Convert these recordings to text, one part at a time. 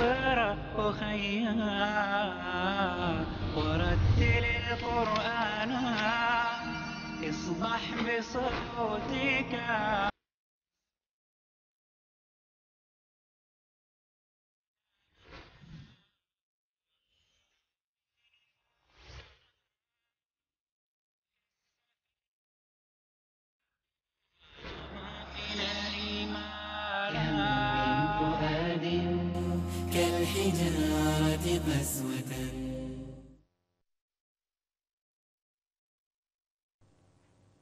اقرأ أخيا ورتل القرآن اصبح بصوتك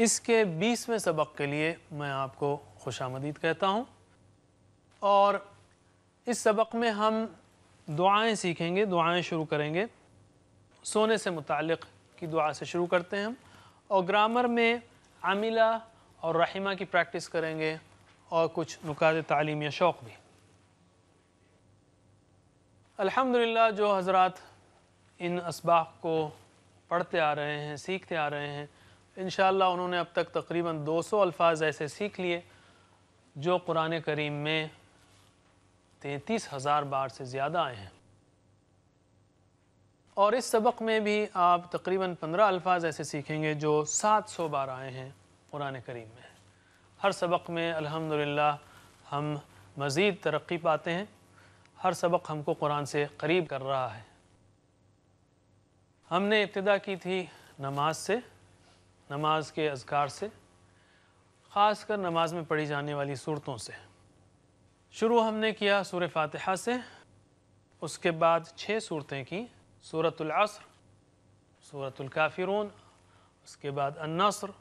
इसके बीसवें सबक के लिए मैं आपको खुश आमदीद कहता हूँ और इस सबक में हम दुआएं सीखेंगे दुआएं शुरू करेंगे सोने से मुतक़ की दुआ से शुरू करते हैं हम और ग्रामर में आमिला और रहीमा की प्रैक्टिस करेंगे और कुछ नुकात तालीम या शौक़ भी अल्हम्दुलिल्लाह जो हजरत इन इसबाक को पढ़ते आ रहे हैं सीखते आ रहे हैं इन उन्होंने अब तक तकरीबन 200 सौ अल्फाज ऐसे सीख लिए जो कुरान करीम में तैतीस हज़ार बार से ज़्यादा आए हैं और इस सबक में भी आप तकरीबन पंद्रह अल्फाज ऐसे सीखेंगे जो सात सौ बार आए हैं कुरान करीम में हर सबक में अल्हम्दुलिल्लाह हम मज़ीद तरक्की पाते हैं हर सबक हमको कुरान से करीब कर रहा है हमने इब्तदा की थी नमाज से नमाज के अजगार से ख़ास कर नमाज में पढ़ी जाने वाली सूरतों से शुरू हमने किया सूर फातहा से उसके बाद छः सूरतें की सूरत सूरतुल्काफिरून उसके बाद अन्नसर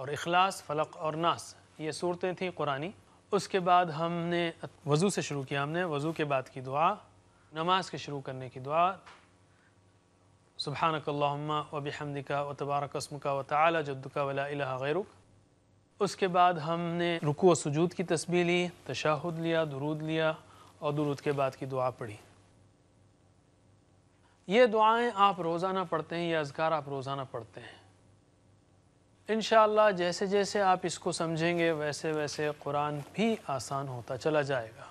और अखलास फ़लक और नास ये सूरतें थीं कुरानी उसके बाद हमने वज़ू से शुरू किया हमने वज़ू के बाद की दुआ नमाज के शुरू करने की दुआ सुबहानकल्लम वबी हमदिका व तबारक का व ताली जद्दुका वला उसके बाद हमने रुकू व सजूद की तस्वीर ली तशाहुद लिया दुरूद लिया और दरूद के बाद की दुआ पढ़ी ये दुआएं आप रोज़ाना पढ़ते हैं ये अजगार आप रोज़ाना पढ़ते हैं इन जैसे जैसे आप इसको समझेंगे वैसे वैसे कुरान भी आसान होता चला जाएगा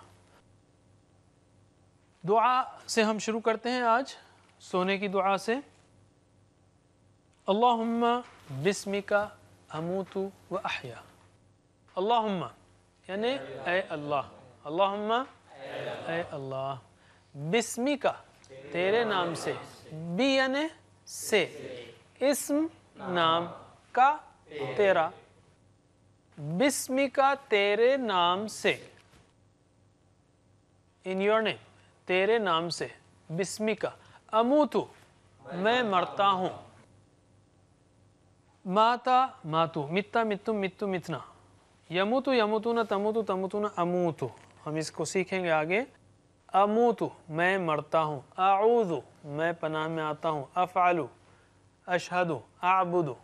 दुआ से हम शुरू करते हैं आज सोने की दुआ से अल्लाहुम्मा बिस्मिका अमूतु व अहया अल्लाहुम्मा यानी ए अल्लाह अल्लाहुम्मा ए अल्लाह बिस्मिका तेरे नाम से बी यानी से इसम नाम का तेरा बिस्मिका तेरे नाम से इन योर नेम तेरे नाम से बिस्मिका अमूतु मैं मरता हूँ माता मातु मित्ता मित्तु मित्तु मितना यमुतु यमुतु न तमुतु तमुतु न अमूतु हम इसको सीखेंगे आगे अमूतु मैं मरता हूँ आऊदु मैं पनाह में आता हूँ अफ़ालु अशहदु आबुदु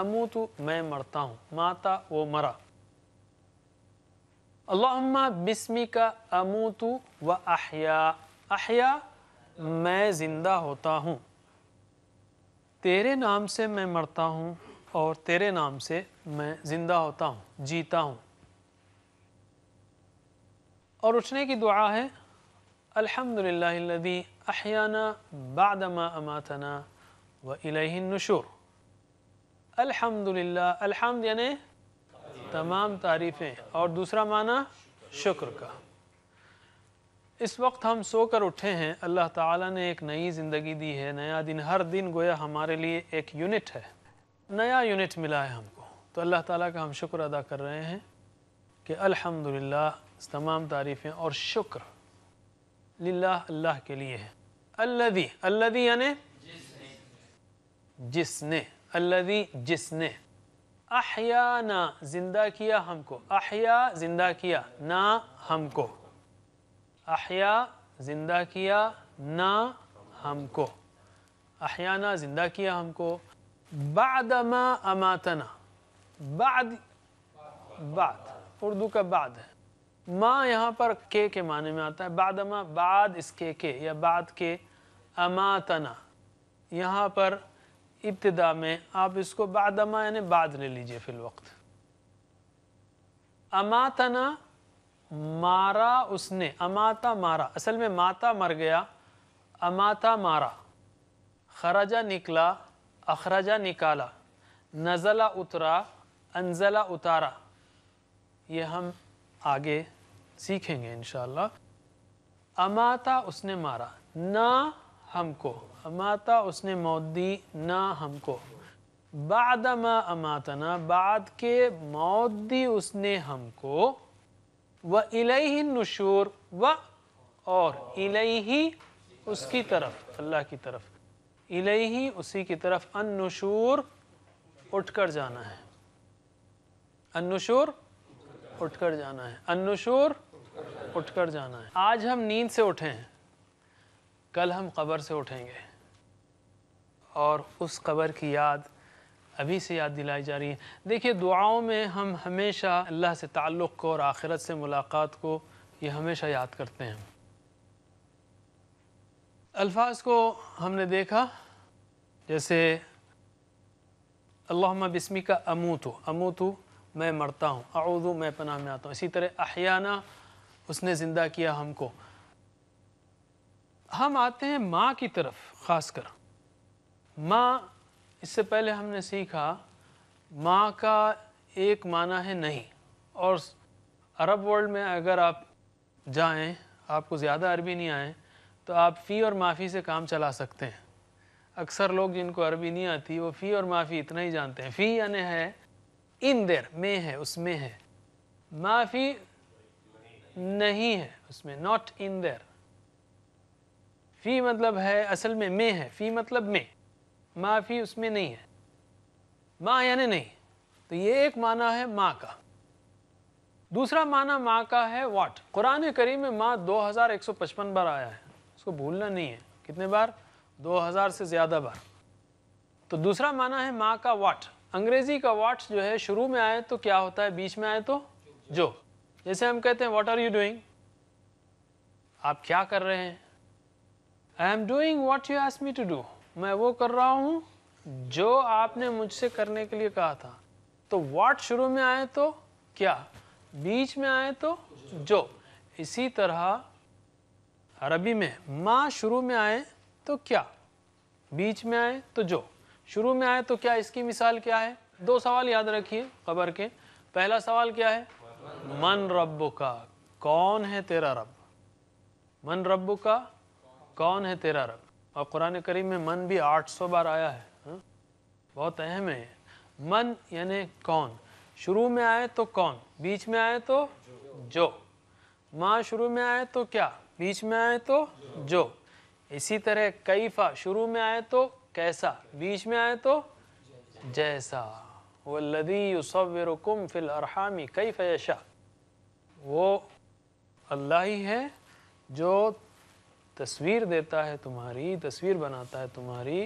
अमूतु मैं मरता हूँ माता वो मरा अल्लाह बिस्मी का अमूतु व अहिया अहिया मैं ज़िंदा होता हूँ तेरे नाम से मैं मरता हूँ और तेरे नाम से मैं ज़िंदा होता हूँ जीता हूँ और उठने की दुआ है अल्हम्दुलिल्लाहिल्लज़ी अहयाना बादमा अमातना व इलहिन्नुशुर अल्हम्दुलिल्लाह अल्हम्द यानी तमाम तारीफ़ें और दूसरा माना शुक्र का इस वक्त हम सोकर उठे हैं अल्लाह ताला ने एक नई ज़िंदगी दी है नया दिन हर दिन गोया हमारे लिए एक यूनिट है नया यूनिट मिला है हमको तो अल्लाह ताला का हम शुक्र अदा कर रहे हैं कि अल्हम्दुलिल्लाह तमाम तारीफ़ें और शुक्र लिल्लाह अल्लाह के लिए है अल्लदी अल्लदी यानि जिसने अल्लदी जिसने अहया ना ज़िंदा किया हमको अहया ज़िंदा किया ना हमको अहिया ज़िंदा किया ना हमको अहिया ना ज़िंदा किया हमको बादमा अमातना बाद बाद उर्दू का बाद है माँ यहाँ पर के के माने में आता है बादमा बाद इसके के या बाद के अमातना यहाँ पर इब्तदा में आप इसको बादमा यानी बाद ले लीजिए फिल वक्त अमातना मारा उसने अमाता मारा असल में माता मर गया अमाता मारा खराजा निकला अखराजा निकाला नज़ला उतरा अनजला उतारा ये हम आगे सीखेंगे इन अमाता उसने मारा ना हमको अमाता उसने मौत दी ना हमको बाद अमातना बाद के मौत दी उसने हमको व इलही नशूर व और इलही उसकी तरफ अल्लाह की तरफ इलाही उसी की तरफ अनशूर उठकर जाना है अनुशूर उठकर जाना है उठ उठकर जाना है आज हम नींद से उठे हैं कल हम कब्र से उठेंगे और उस कब्र की याद अभी से याद दिलाई जा रही है देखिए दुआओं में हम हमेशा अल्लाह से ताल्लुक़ को और आखिरत से मुलाकात को ये हमेशा याद करते हैं अल्फाज को हमने देखा जैसे अल्लाह बिस्मी का अमूतु अमूतु मैं मरता हूँ आउदू मैं पनाह में आता हूँ इसी तरह अहियाना उसने ज़िंदा किया हमको हम आते हैं माँ की तरफ ख़ास कर माँ इससे पहले हमने सीखा माँ का एक माना है नहीं और अरब वर्ल्ड में अगर आप जाएं आपको ज़्यादा अरबी नहीं आए तो आप फ़ी और माफ़ी से काम चला सकते हैं अक्सर लोग जिनको अरबी नहीं आती वो फ़ी और माफ़ी इतना ही जानते हैं फ़ी यानी है इन देर में है उसमें है माफ़ी नहीं है उसमें नॉट इन देर फ़ी मतलब है असल में में है फ़ी मतलब में माफ़ी उसमें नहीं है माँ यानी नहीं तो ये एक माना है माँ का दूसरा माना माँ का है वाट कुरान करीम में माँ 2155 बार आया है उसको भूलना नहीं है कितने बार 2000 से ज़्यादा बार तो दूसरा माना है माँ का वाट अंग्रेज़ी का वाट जो है शुरू में आए तो क्या होता है बीच में आए तो जो जैसे हम कहते हैं वॉट आर यू डूइंग आप क्या कर रहे हैं I am doing what you ask me to do मैं वो कर रहा हूँ जो आपने मुझसे करने के लिए कहा था तो वाट शुरू में आए तो क्या बीच में आए तो जो इसी तरह अरबी में माँ शुरू में आए तो क्या बीच में आए तो जो शुरू में आए तो क्या इसकी मिसाल क्या है दो सवाल याद रखिए खबर के पहला सवाल क्या है मन रब का कौन है तेरा रब मन रब का कौन है तेरा रब और कुरान करीम में मन भी 800 बार आया है हा? बहुत अहम है मन यानि कौन शुरू में आए तो कौन बीच में आए तो जो माँ शुरू में आए तो क्या बीच में आए तो जो इसी तरह कैफा शुरू में आए तो कैसा बीच में आए तो जैसा वल्लदीसवरकुम फिल अरहामी कैफ यशा वो अल्लाह ही है जो तस्वीर देता है तुम्हारी तस्वीर बनाता है तुम्हारी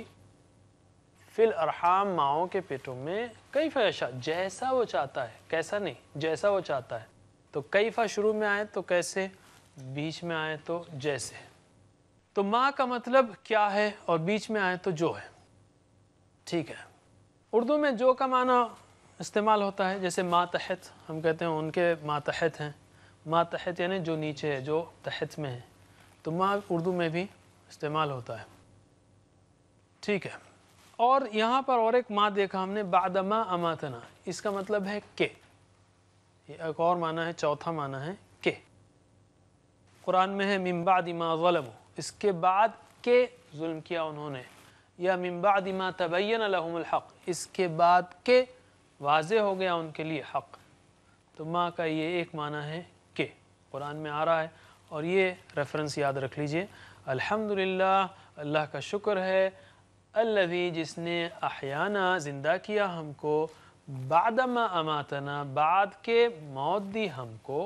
फिल अरहाम माओ के पेटों में कई फैशा जैसा वो चाहता है कैसा नहीं जैसा वो चाहता है तो कई फा शुरू में आए तो कैसे बीच में आए तो जैसे तो माँ का मतलब क्या है और बीच में आए तो जो है ठीक है उर्दू में जो का माना इस्तेमाल होता है जैसे मातहत हम कहते हैं उनके तहत हैं तहत यानी जो नीचे है जो तहत में है तो माँ उर्दू में भी इस्तेमाल होता है ठीक है और यहाँ पर और एक माँ देखा हमने बादमा अमातना इसका मतलब है के ये एक और माना है चौथा माना है के कुरान में है मिम्बाद इमा वलम इसके बाद के जुल्म किया उन्होंने या मिम्बाद इमा तबैन हक इसके बाद के वाज हो गया उनके लिए हक़ तो माँ का ये एक माना है के कुरान में आ रहा है और ये रेफरेंस याद रख लीजिए अल्हम्दुलिल्लाह अल्लाह का शुक्र है अल्लवी जिसने अहयाना ज़िंदा किया हमको बादमा अमातना बाद के मौत दी हमको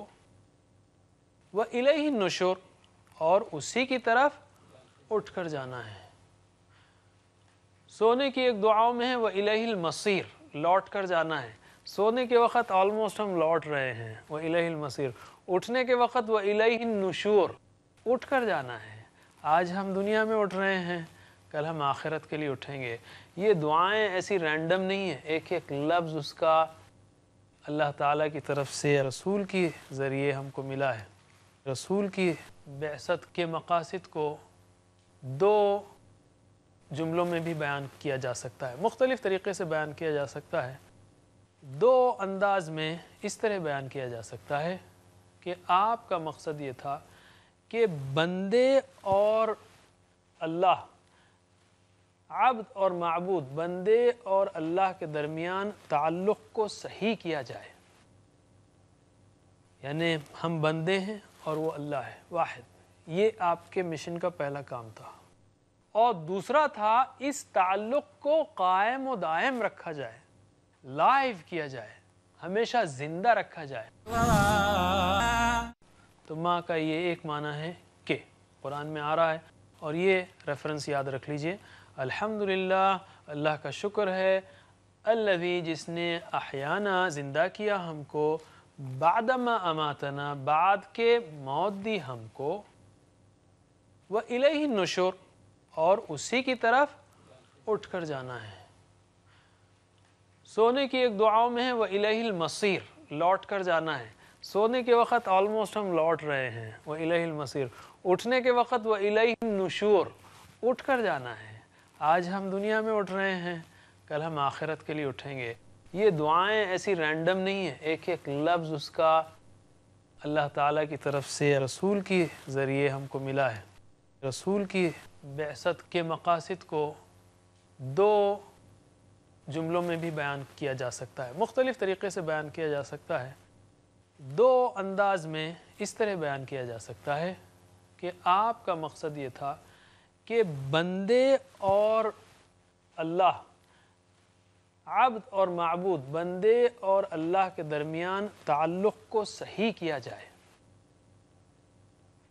व इलही नशुर और उसी की तरफ उठकर जाना है सोने की एक दुआ में है वह इलहिल मसीर लौट कर जाना है सोने के वक्त ऑलमोस्ट हम लौट रहे हैं वह इलहिल मसीर उठने के वक़्त व इलाही नशूर उठ कर जाना है आज हम दुनिया में उठ रहे हैं कल हम आखिरत के लिए उठेंगे ये दुआएं ऐसी रैंडम नहीं है एक एक लफ्ज़ उसका अल्लाह ताला की तरफ से रसूल के ज़रिए हमको मिला है रसूल की बहसत के मकासद को दो जुमलों में भी बयान किया जा सकता है मुख्तलिफ़ तरीक़े से बयान किया जा सकता है दो अंदाज में इस तरह बयान किया जा सकता है कि आपका मकसद ये था कि बंदे और अल्लाह आबद और मबूद बंदे और अल्लाह के दरमियान ताल्लुक़ को सही किया जाए यानी हम बंदे हैं और वो अल्लाह है वाहिद ये आपके मिशन का पहला काम था और दूसरा था इस ताल्लुक़ को कायम व दायम रखा जाए लाइव किया जाए हमेशा जिंदा रखा जाए तो माँ का ये एक माना है के कुरान में आ रहा है और ये रेफरेंस याद रख लीजिए अल्हम्दुलिल्लाह अल्लाह का शुक्र है अल्लवी जिसने अहयाना ज़िंदा किया हमको बादमा अमातना बाद के मौत दी हमको व इले ही नशुर और उसी की तरफ उठ कर जाना है सोने की एक दुआओं में है वह इलाहिल मसीर लौट कर जाना है सोने के वक्त ऑलमोस्ट हम लौट रहे हैं वह इलाहिल मसीर उठने के वक्त वह इलाहिल नशूर उठ कर जाना है आज हम दुनिया में उठ रहे हैं कल हम आखिरत के लिए उठेंगे ये दुआएं ऐसी रैंडम नहीं है एक एक लफ्ज़ उसका अल्लाह ताला की तरफ से रसूल के ज़रिए हमको मिला है रसूल की बेसत के मकासद को दो जुमलों में भी बयान किया जा सकता है मुख्तलिफ़ तरीक़े से बयान किया जा सकता है दो अंदाज में इस तरह बयान किया जा सकता है कि आपका मकसद ये था कि बंदे और अल्लाह आबद और मबूद बंदे और अल्लाह के दरमियान ताल्लुक़ को सही किया जाए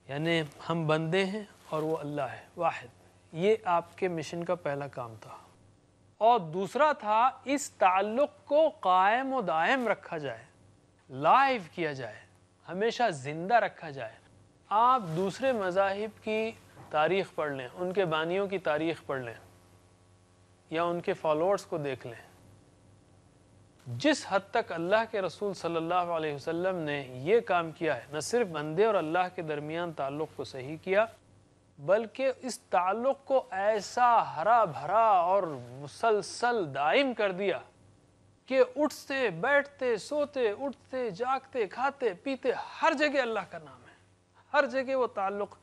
यानी हम बंदे हैं और वो अल्लाह है वाहिद ये आपके मिशन का पहला काम था और दूसरा था इस ताल्लुक़ को कायम व दायम रखा जाए लाइव किया जाए हमेशा ज़िंदा रखा जाए आप दूसरे मजाहिब की तारीख़ पढ़ लें उनके बानियों की तारीख़ पढ़ लें या उनके फॉलोअर्स को देख लें जिस हद तक अल्लाह के रसूल सल्लल्लाहु अलैहि वसल्लम ने यह काम किया है न सिर्फ बंदे और अल्लाह के दरमियान ताल्लुक़ को सही किया बल्कि इस ताल्लुक़ को ऐसा हरा भरा और मुसलसल दायम कर दिया कि उठते बैठते सोते उठते जागते खाते पीते हर जगह अल्लाह का नाम है हर जगह वो ताल्लुक़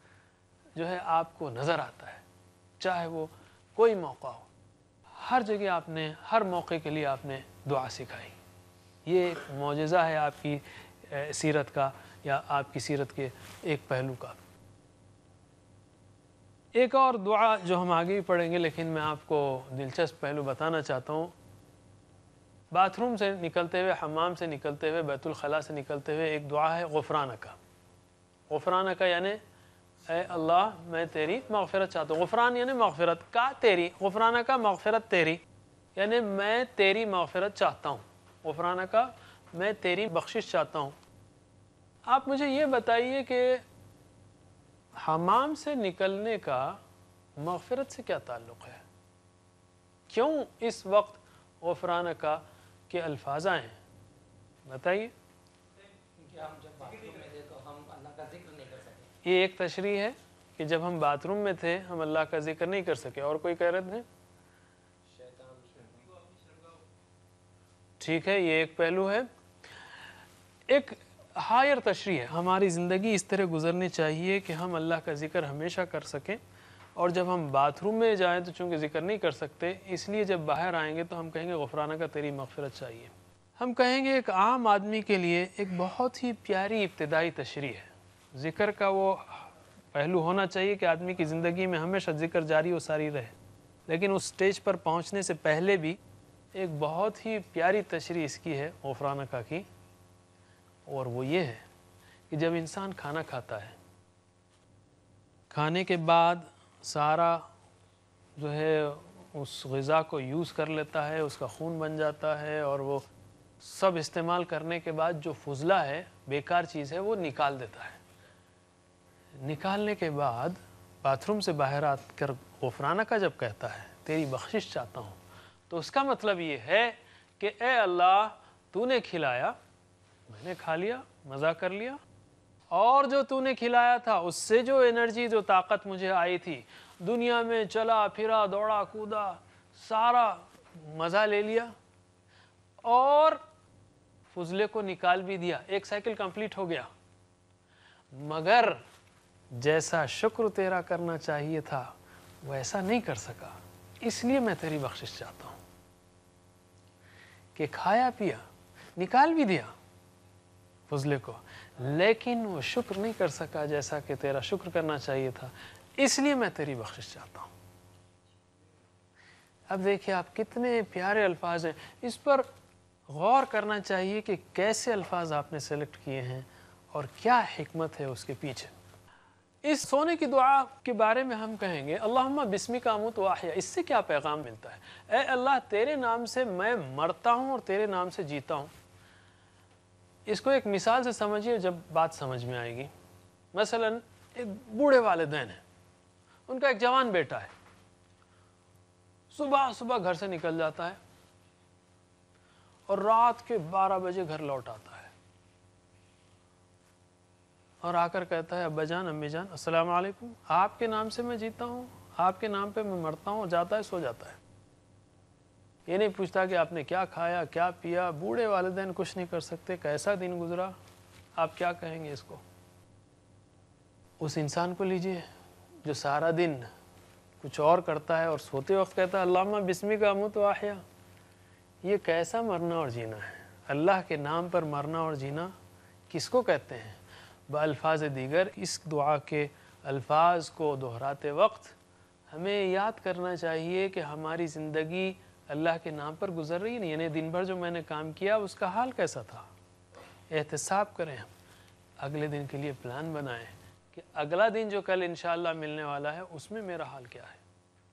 जो है आपको नज़र आता है चाहे वो कोई मौका हो हर जगह आपने हर मौके के लिए आपने दुआ सिखाई ये एक है आपकी सीरत का या आपकी सीरत के एक पहलू का एक और दुआ जो हम आगे ही पढ़ेंगे लेकिन मैं आपको दिलचस्प पहलू बताना चाहता हूँ बाथरूम से निकलते हुए हमाम से निकलते हुए बैतुलखला से निकलते हुए एक दुआ है गफ़रान का गफ़रान का यानि अल्लाह मैं तेरी मगफ़रत चाहता हूँ गफ़रान यानि मगफ़रत का तेरी गफ़रान का मगफ़रत तेरी यानि मैं तेरी मगफ़रत चाहता हूँ गफ़रान का मैं तेरी बख्शिश चाहता हूँ आप मुझे ये बताइए कि हमाम से निकलने का मफ़रत से क्या ताल्लुक़ है क्यों इस वक्त गफरान का के अल्फाज आए हैं बताइए तो ये एक तशरी है कि जब हम बाथरूम में थे हम अल्लाह का जिक्र नहीं कर सके और कोई रहे है ठीक है ये एक पहलू है एक हायर तशरी है हमारी ज़िंदगी इस तरह गुजरनी चाहिए कि हम अल्लाह का ज़िक्र हमेशा कर सकें और जब हम बाथरूम में जाएं तो चूँकि ज़िक्र नहीं कर सकते इसलिए जब बाहर आएंगे तो हम कहेंगे गफराना का तेरी मफ़रत चाहिए हम कहेंगे एक आम आदमी के लिए एक बहुत ही प्यारी इब्तदाई तशरी है ज़िक्र का वो पहलू होना चाहिए कि आदमी की ज़िंदगी में हमेशा ज़िक्र जारी और सारी रहे लेकिन उस स्टेज पर पहुँचने से पहले भी एक बहुत ही प्यारी तशरी इसकी है गफराना का की और वो ये है कि जब इंसान खाना खाता है खाने के बाद सारा जो है उस गज़ा को यूज़ कर लेता है उसका खून बन जाता है और वो सब इस्तेमाल करने के बाद जो फजला है बेकार चीज़ है वो निकाल देता है निकालने के बाद बाथरूम से बाहर आकर गफराना का जब कहता है तेरी बख्शिश चाहता हूँ तो उसका मतलब ये है कि ए अल्लाह तूने खिलाया मैंने खा लिया मज़ा कर लिया और जो तूने खिलाया था उससे जो एनर्जी जो ताकत मुझे आई थी दुनिया में चला फिरा दौड़ा कूदा सारा मज़ा ले लिया और फुजले को निकाल भी दिया एक साइकिल कंप्लीट हो गया मगर जैसा शुक्र तेरा करना चाहिए था वैसा नहीं कर सका इसलिए मैं तेरी बख्शिश चाहता हूँ कि खाया पिया निकाल भी दिया फजले को लेकिन वो शुक्र नहीं कर सका जैसा कि तेरा शुक्र करना चाहिए था इसलिए मैं तेरी बख्शिश चाहता हूँ अब देखिए आप कितने प्यारे अल्फाज हैं इस पर गौर करना चाहिए कि कैसे अल्फाज आपने सेलेक्ट किए हैं और क्या हमत है उसके पीछे इस सोने की दुआ के बारे में हम कहेंगे अल्लाहुम्मा बिस्मी का मुत वाहिया इससे क्या पैगाम मिलता है ए अल्लाह तेरे नाम से मैं मरता हूँ और तेरे नाम से जीता हूँ इसको एक मिसाल से समझिए जब बात समझ में आएगी मसलन एक बूढ़े दैन हैं उनका एक जवान बेटा है सुबह सुबह घर से निकल जाता है और रात के 12 बजे घर लौट आता है और आकर कहता है अब्बा जान अम्मी जान अस्सलाम वालेकुम आपके नाम से मैं जीता हूँ आपके नाम पे मैं मरता हूँ जाता है सो जाता है ये नहीं पूछता कि आपने क्या खाया क्या पिया बूढ़े वालदेन कुछ नहीं कर सकते कैसा दिन गुजरा आप क्या कहेंगे इसको उस इंसान को लीजिए जो सारा दिन कुछ और करता है और सोते वक्त कहता है अल्लाह बिस्मी का मुँह तो आया ये कैसा मरना और जीना है अल्लाह के नाम पर मरना और जीना किसको कहते हैं बल्फाज दीगर इस दुआ के अल्फाज को दोहराते वक्त हमें याद करना चाहिए कि हमारी ज़िंदगी अल्लाह के नाम पर गुजर रही नहीं यानी दिन भर जो मैंने काम किया उसका हाल कैसा था एहतसाब करें हम अगले दिन के लिए प्लान बनाएं कि अगला दिन जो कल इन मिलने वाला है उसमें मेरा हाल क्या है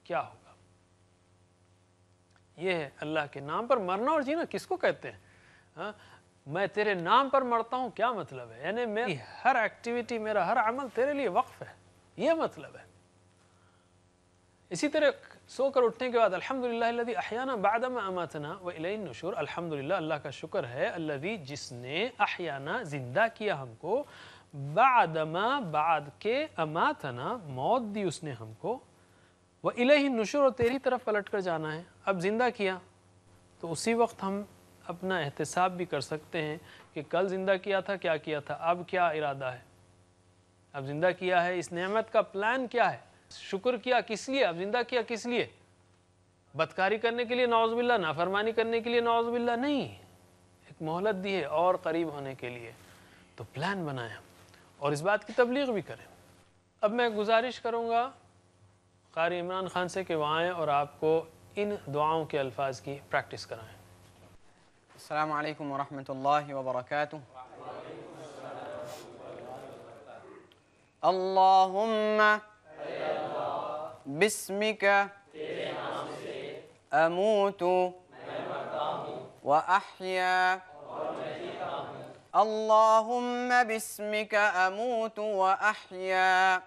क्या होगा ये है अल्लाह के नाम पर मरना और जीना किसको कहते हैं हा? मैं तेरे नाम पर मरता हूँ क्या मतलब है यानी मेरी हर एक्टिविटी मेरा हर अमल तेरे लिए वक्फ है ये मतलब है इसी तरह सोकर उठने के बाद अल्हम्दुलिल्लाह अहियाना बादमा अमातना व इलाई नशूर अल्हम्दुलिल्लाह अल्लाह का शुक्र है अल्लाह जिसने अहियाना ज़िंदा किया हमको बादमा बाद के अमातना मौत दी उसने हमको व इलाई नशूर और तेरी तरफ पलट कर जाना है अब ज़िंदा किया तो उसी वक्त हम अपना एहतसाब भी कर सकते हैं कि कल ज़िंदा किया था क्या किया था अब क्या इरादा है अब ज़िंदा किया है इस नेमत का प्लान क्या है शुक्र किया किस लिए अब जिंदा किया किस लिए बदकारी करने के लिए नौजबिल्ला नाफरमानी करने के लिए नौजबिल्ला नहीं एक मोहलत दी है और करीब होने के लिए तो प्लान बनाया और इस बात की तबलीग भी करें अब मैं गुजारिश करूँगा कारी इमरान खान से कि वहाँ आएँ और आपको इन दुआओं के अल्फाज की प्रैक्टिस कराएँ अल्लाम वरहमल वर्क اللهم باسمك أموت وأحيا اللهم باسمك أموت وأحيا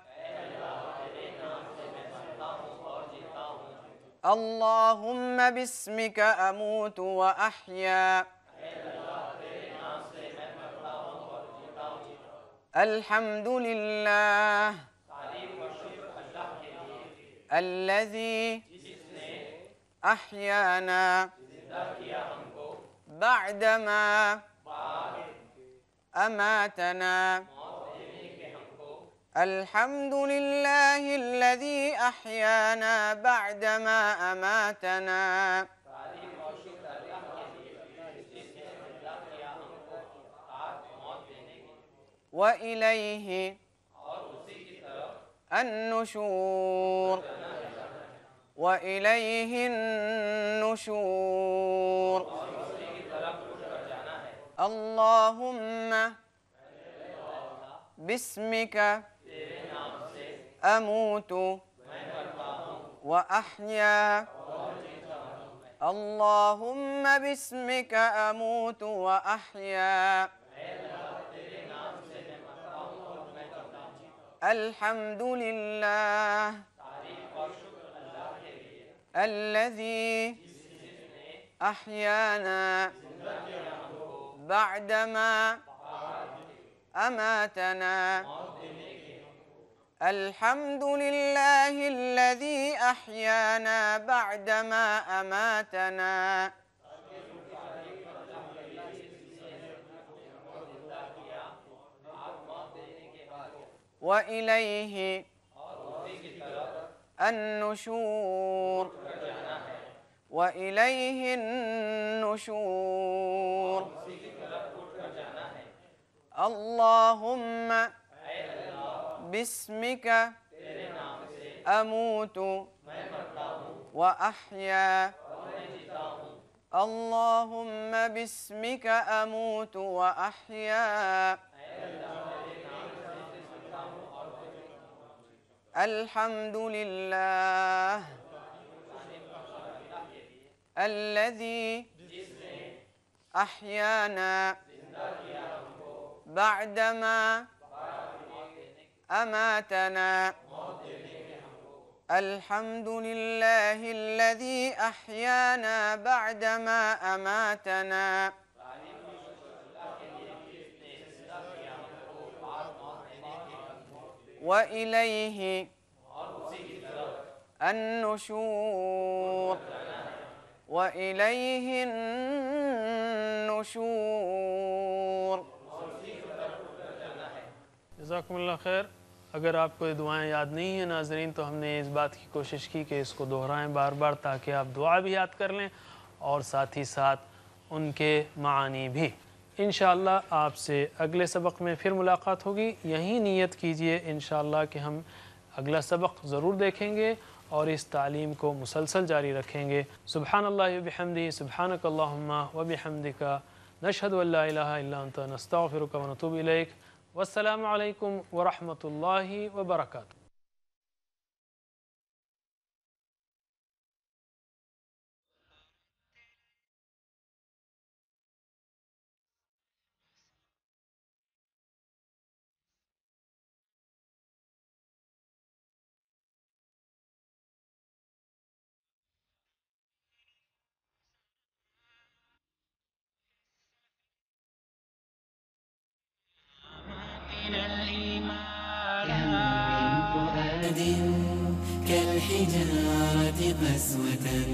اللهم باسمك أموت وأحيا الحمد لله الذي أحيانا بعدما أماتنا الحمد لله الذي أحيانا بعدما أماتنا وإليه النشور وإليه النشور اللهم باسمك أموت وأحيا اللهم باسمك أموت وأحيا الحمد لله الذي أحيانا بعدما أماتنا الحمد لله الذي أحيانا بعدما أماتنا وإليه النشور وإليه النشور اللهم باسمك أموت وأحيا اللهم باسمك أموت وأحيا الحمد لله الذي أحيانا بعدما أماتنا الحمد لله الذي أحيانا بعدما أماتنا وإليه النشور وإليه النشور जजाकम खैर अगर आपको ये दुआएं याद नहीं हैं नाजरीन तो हमने इस बात की कोशिश की कि इसको दोहराएं बार बार ताकि आप दुआ भी याद कर लें और साथ ही साथ उनके मानी भी इन आपसे अगले सबक में फिर मुलाकात होगी यही नीयत कीजिए इन कि हम अगला सबक ज़रूर देखेंगे और इस तालीम को मुसलसल जारी रखेंगे सुबहान अल्लाहमदी सुबहानक वबहमदिका नशद नस्ता फ़िर वनतूब वसलम वरहमल वर्का with it.